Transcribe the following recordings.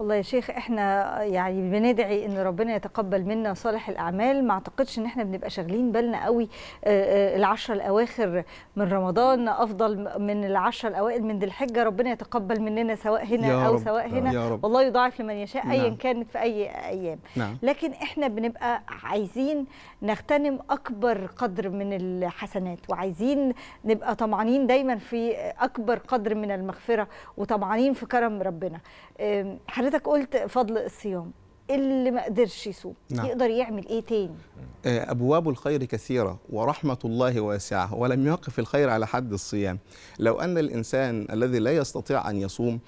والله يا شيخ احنا يعني بندعي ان ربنا يتقبل منا صالح الاعمال ما اعتقدش ان احنا بنبقى شاغلين بالنا قوي آه، آه، العشر الاواخر من رمضان افضل من العشر الاوائل من ذي الحجه ربنا يتقبل مننا سواء هنا او رب. سواء هنا يا رب. والله يضاعف لمن يشاء نعم. ايا كانت في اي ايام نعم. لكن احنا بنبقى عايزين نغتنم اكبر قدر من الحسنات وعايزين نبقى طمعانين دايما في اكبر قدر من المغفره وطمعانين في كرم ربنا حضرتك حضرتك قلت فضل الصيام اللي ما قدرش يصوم نعم. يقدر يعمل ايه تاني آه، ابواب الخير كثيره ورحمه الله واسعه ولم يقف الخير على حد الصيام لو ان الانسان الذي لا يستطيع ان يصوم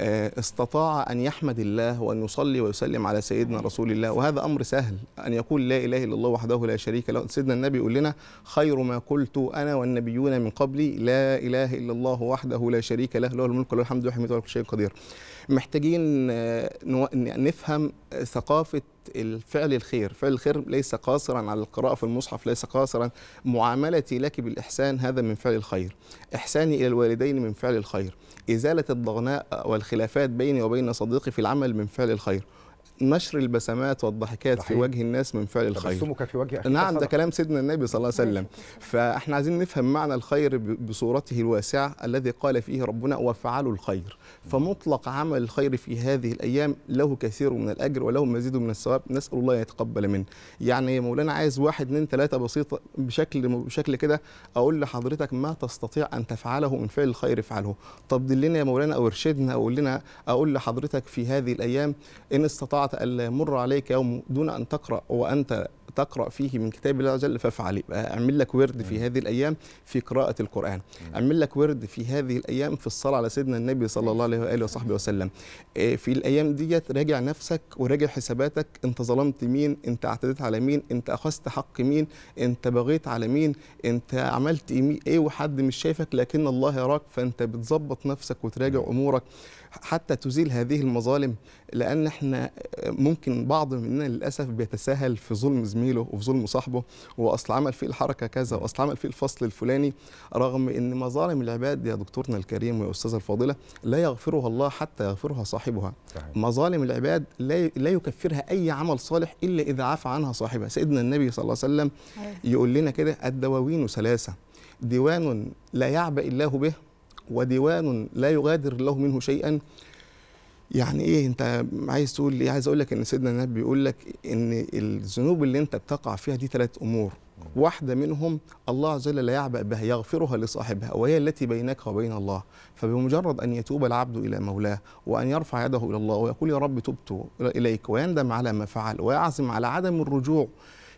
آه، استطاع أن يحمد الله وأن يصلي ويسلم على سيدنا رسول الله وهذا أمر سهل أن يقول لا إله إلا الله وحده لا شريك له سيدنا النبي يقول لنا خير ما قلت أنا والنبيون من قبلي لا إله إلا الله وحده لا شريك له له الملك وله الحمد وحمده ولا شيء قدير محتاجين آه، نفهم ثقافة الفعل الخير فعل الخير ليس قاصرا على القراءة في المصحف ليس قاصرا معاملتي لك بالإحسان هذا من فعل الخير إحساني إلى الوالدين من فعل الخير إزالة الضغناء والخلافات بيني وبين صديقي في العمل من فعل الخير نشر البسمات والضحكات في وجه الناس من فعل الخير تبسمك في وجه أخيك نعم ده كلام سيدنا النبي صلى الله عليه وسلم فاحنا عايزين نفهم معنى الخير بصورته الواسعة الذي قال فيه ربنا وفعلوا الخير فمطلق عمل الخير في هذه الأيام له كثير من الأجر وله مزيد من الثواب نسأل الله يتقبل منه يعني يا مولانا عايز واحد اثنين ثلاثة بسيطة بشكل بشكل كده أقول لحضرتك ما تستطيع أن تفعله من فعل الخير افعله طب دلنا يا مولانا أو ارشدنا أو قول لنا أقول لحضرتك في هذه الأيام إن استطعت استطعت ألا يمر عليك يوم دون أن تقرأ وأنت تقرأ فيه من كتاب الله عز وجل فافعل أعمل لك ورد في هذه الأيام في قراءة القرآن أعمل لك ورد في هذه الأيام في الصلاة على سيدنا النبي صلى الله عليه وآله وصحبه وسلم آه، في الأيام ديت راجع نفسك وراجع حساباتك أنت ظلمت مين أنت اعتديت على مين أنت أخذت حق مين أنت بغيت على مين أنت عملت إيه, إيه؟ وحد مش شايفك لكن الله يراك فأنت بتظبط نفسك وتراجع أمورك حتى تزيل هذه المظالم لأن احنا آه، ممكن بعض مننا للأسف بيتساهل في ظلم زميله وفي ظلم صاحبه واصل عمل فيه الحركه كذا واصل عمل فيه الفصل الفلاني رغم ان مظالم العباد يا دكتورنا الكريم ويا استاذه الفاضله لا يغفرها الله حتى يغفرها صاحبها صحيح. مظالم العباد لا لا يكفرها اي عمل صالح الا اذا عفى عنها صاحبها سيدنا النبي صلى الله عليه وسلم يقول لنا كده الدواوين ثلاثه ديوان لا يعبأ الله به وديوان لا يغادر الله منه شيئا يعني ايه انت عايز تقول ايه عايز اقول لك ان سيدنا النبي بيقول لك ان الذنوب اللي انت بتقع فيها دي ثلاث امور واحده منهم الله عز وجل لا يعبأ بها يغفرها لصاحبها وهي التي بينك وبين الله فبمجرد ان يتوب العبد الى مولاه وان يرفع يده الى الله ويقول يا رب تبت اليك ويندم على ما فعل ويعزم على عدم الرجوع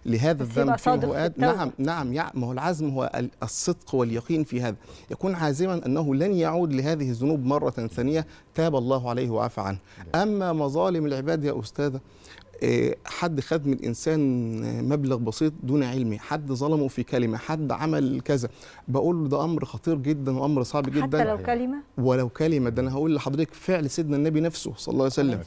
لهذا الذنب في فؤاد نعم نعم ما هو العزم هو الصدق واليقين في هذا يكون عازما أنه لن يعود لهذه الذنوب مرة ثانية تاب الله عليه وعفى عنه أما مظالم العباد يا أستاذة آه، حد خد من الانسان مبلغ بسيط دون علمي حد ظلمه في كلمه حد عمل كذا بقول له ده امر خطير جدا وامر صعب جدا حتى لو كلمه ولو كلمه ده انا هقول لحضرتك فعل سيدنا النبي نفسه صلى الله عليه وسلم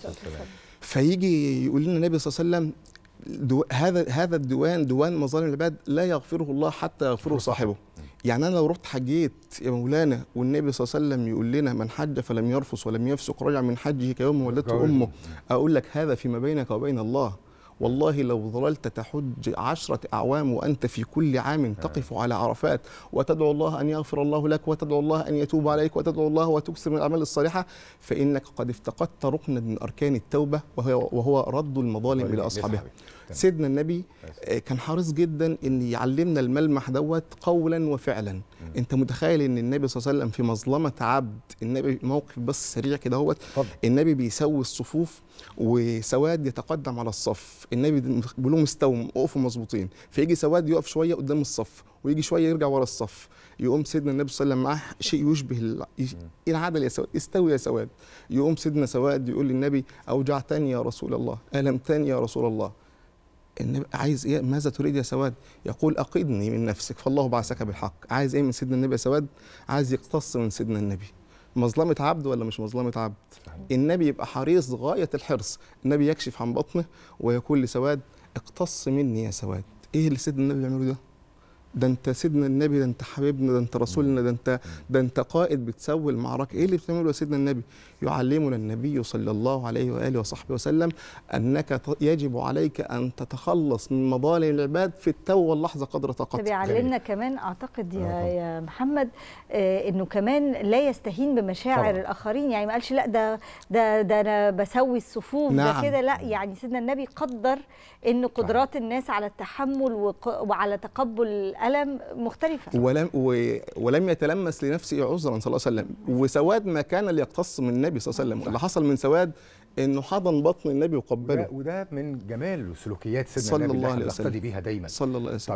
فيجي يقول لنا النبي صلى الله عليه وسلم دو هذا هذا الديوان ديوان مظالم العباد لا يغفره الله حتى يغفره صاحبه يعني انا لو رحت حجيت يا مولانا والنبي صلى الله عليه وسلم يقول لنا من حج فلم يرفص ولم يفسق رجع من حجه كيوم ولدته امه اقول لك هذا فيما بينك وبين الله والله لو ظللت تحج عشرة أعوام وأنت في كل عام آه. تقف على عرفات وتدعو الله أن يغفر الله لك وتدعو الله أن يتوب عليك وتدعو الله وتكسر من الأعمال الصالحة فإنك قد افتقدت ركنا من أركان التوبة وهو, وهو رد المظالم طيب، إلى أصحابها سيدنا النبي آه، كان حريص جدا ان يعلمنا الملمح دوت قولا وفعلا انت متخيل ان النبي صلى الله عليه وسلم في مظلمه عبد النبي موقف بس سريع كده هوت النبي بيسوي الصفوف وسواد يتقدم على الصف النبي بيقول لهم استووا اقفوا مظبوطين فيجي سواد يقف شويه قدام الصف ويجي شويه يرجع ورا الصف يقوم سيدنا النبي صلى الله عليه وسلم معاه شيء يشبه إيه العدل يا سواد استوي يا سواد يقوم سيدنا سواد يقول للنبي اوجعتني يا رسول الله المتني يا رسول الله النبي عايز ايه ماذا تريد يا سواد يقول اقدني من نفسك فالله بعثك بالحق عايز ايه من سيدنا النبي يا سواد عايز يقتص من سيدنا النبي مظلمه عبد ولا مش مظلمه عبد النبي يبقى حريص غايه الحرص النبي يكشف عن بطنه ويقول لسواد اقتص مني يا سواد ايه اللي سيدنا النبي بيعمله ده ده انت سيدنا النبي ده انت حبيبنا ده انت رسولنا ده انت ده انت قائد بتسوي المعركه ايه اللي بتعمله يا سيدنا النبي يعلمنا النبي صلى الله عليه واله وصحبه وسلم انك يجب عليك ان تتخلص من مظالم العباد في التو واللحظه قدر طاقتك بيعلمنا كمان اعتقد يا آه. يا محمد آه انه كمان لا يستهين بمشاعر طبعا. الاخرين يعني ما قالش لا ده ده ده انا بسوي الصفوف نعم. ده كده لا يعني سيدنا النبي قدر ان قدرات طبعا. الناس على التحمل وعلى تقبل الألم مختلفة ولم, و... ولم يتلمس لنفسه عذرا صلى الله عليه وسلم وسواد ما كان ليقتص من النبي صلى الله عليه وسلم اللي حصل من سواد انه حضن بطن النبي وقبله وده, وده من جمال سلوكيات سيدنا النبي صلى الله عليه وسلم بيها دايما صلى الله عليه وسلم